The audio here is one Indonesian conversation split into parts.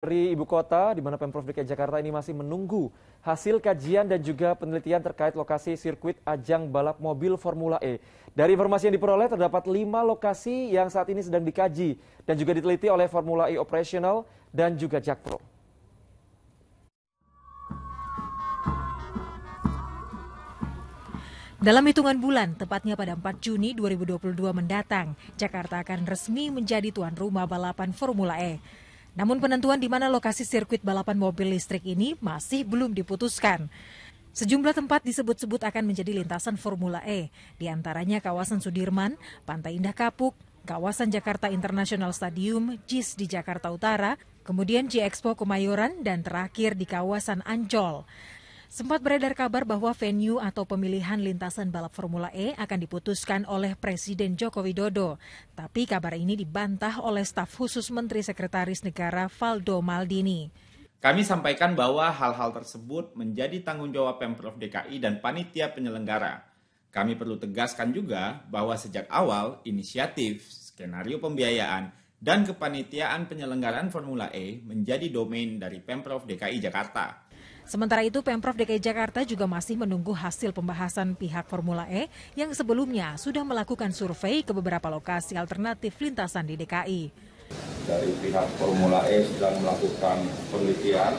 Dari ibu kota, di mana Pemprov DKI Jakarta ini masih menunggu hasil kajian dan juga penelitian terkait lokasi sirkuit ajang balap mobil Formula E. Dari informasi yang diperoleh, terdapat lima lokasi yang saat ini sedang dikaji dan juga diteliti oleh Formula E Operational dan juga Jakpro. Dalam hitungan bulan, tepatnya pada 4 Juni 2022 mendatang, Jakarta akan resmi menjadi tuan rumah balapan Formula E. Namun penentuan di mana lokasi sirkuit balapan mobil listrik ini masih belum diputuskan. Sejumlah tempat disebut-sebut akan menjadi lintasan Formula E, di antaranya kawasan Sudirman, Pantai Indah Kapuk, kawasan Jakarta International Stadium, JIS di Jakarta Utara, kemudian g Expo Kemayoran, dan terakhir di kawasan Ancol. Sempat beredar kabar bahwa venue atau pemilihan lintasan balap Formula E akan diputuskan oleh Presiden Joko Widodo. Tapi kabar ini dibantah oleh staf khusus Menteri Sekretaris Negara Valdo Maldini. Kami sampaikan bahwa hal-hal tersebut menjadi tanggung jawab Pemprov DKI dan panitia penyelenggara. Kami perlu tegaskan juga bahwa sejak awal inisiatif, skenario pembiayaan, dan kepanitiaan penyelenggaraan Formula E menjadi domain dari Pemprov DKI Jakarta. Sementara itu, Pemprov DKI Jakarta juga masih menunggu hasil pembahasan pihak Formula E yang sebelumnya sudah melakukan survei ke beberapa lokasi alternatif lintasan di DKI. Dari pihak Formula E sedang melakukan penelitian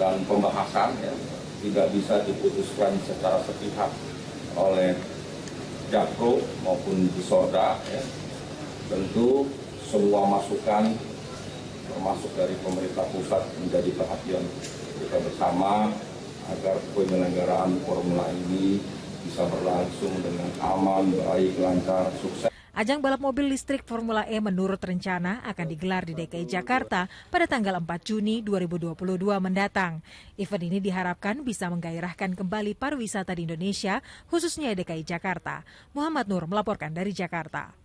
dan pembahasan ya, tidak bisa diputuskan secara sepihak oleh Jakpro maupun Disorda ya. Tentu semua masukan termasuk dari pemerintah pusat menjadi perhatian kita bersama agar penyelenggaraan formula ini bisa berlangsung dengan aman, baik, lancar, sukses. Ajang balap mobil listrik Formula E menurut rencana akan digelar di DKI Jakarta pada tanggal 4 Juni 2022 mendatang. Event ini diharapkan bisa menggairahkan kembali pariwisata di Indonesia, khususnya DKI Jakarta. Muhammad Nur melaporkan dari Jakarta.